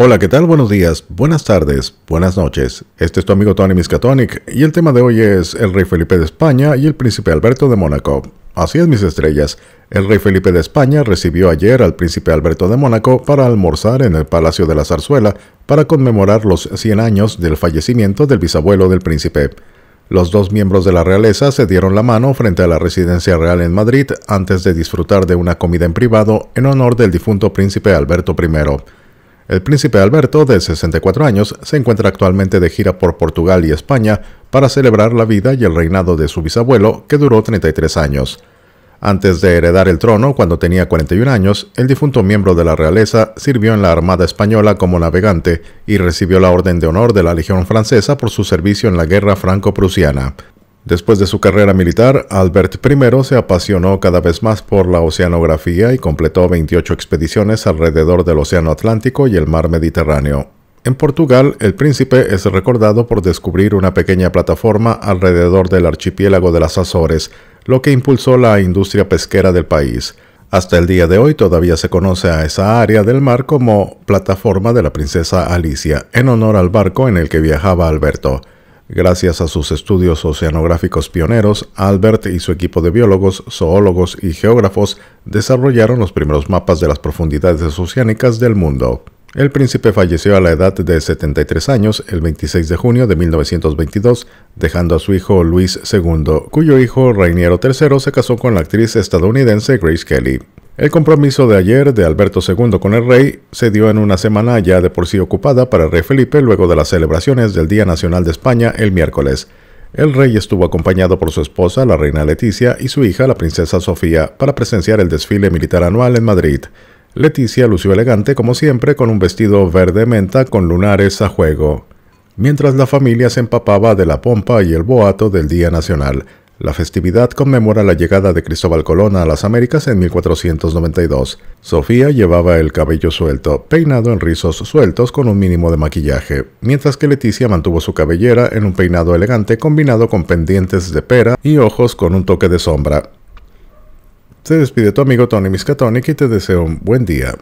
Hola, ¿qué tal? Buenos días, buenas tardes, buenas noches. Este es tu amigo Tony Miskatonic y el tema de hoy es el rey Felipe de España y el príncipe Alberto de Mónaco. Así es, mis estrellas. El rey Felipe de España recibió ayer al príncipe Alberto de Mónaco para almorzar en el Palacio de la Zarzuela para conmemorar los 100 años del fallecimiento del bisabuelo del príncipe. Los dos miembros de la realeza se dieron la mano frente a la residencia real en Madrid antes de disfrutar de una comida en privado en honor del difunto príncipe Alberto I. El príncipe Alberto, de 64 años, se encuentra actualmente de gira por Portugal y España para celebrar la vida y el reinado de su bisabuelo, que duró 33 años. Antes de heredar el trono, cuando tenía 41 años, el difunto miembro de la realeza sirvió en la Armada Española como navegante y recibió la Orden de Honor de la Legión Francesa por su servicio en la Guerra Franco-Prusiana. Después de su carrera militar, Albert I se apasionó cada vez más por la oceanografía y completó 28 expediciones alrededor del Océano Atlántico y el Mar Mediterráneo. En Portugal, el príncipe es recordado por descubrir una pequeña plataforma alrededor del archipiélago de las Azores, lo que impulsó la industria pesquera del país. Hasta el día de hoy todavía se conoce a esa área del mar como plataforma de la princesa Alicia, en honor al barco en el que viajaba Alberto. Gracias a sus estudios oceanográficos pioneros, Albert y su equipo de biólogos, zoólogos y geógrafos desarrollaron los primeros mapas de las profundidades oceánicas del mundo. El príncipe falleció a la edad de 73 años el 26 de junio de 1922, dejando a su hijo Luis II, cuyo hijo Reiniero III se casó con la actriz estadounidense Grace Kelly. El compromiso de ayer de Alberto II con el rey se dio en una semana ya de por sí ocupada para el rey Felipe luego de las celebraciones del Día Nacional de España el miércoles. El rey estuvo acompañado por su esposa, la reina Leticia, y su hija, la princesa Sofía, para presenciar el desfile militar anual en Madrid. Leticia lució elegante como siempre con un vestido verde menta con lunares a juego, mientras la familia se empapaba de la pompa y el boato del Día Nacional. La festividad conmemora la llegada de Cristóbal Colón a las Américas en 1492. Sofía llevaba el cabello suelto, peinado en rizos sueltos con un mínimo de maquillaje, mientras que Leticia mantuvo su cabellera en un peinado elegante combinado con pendientes de pera y ojos con un toque de sombra. Te despide tu amigo Tony Miskatonic y te deseo un buen día.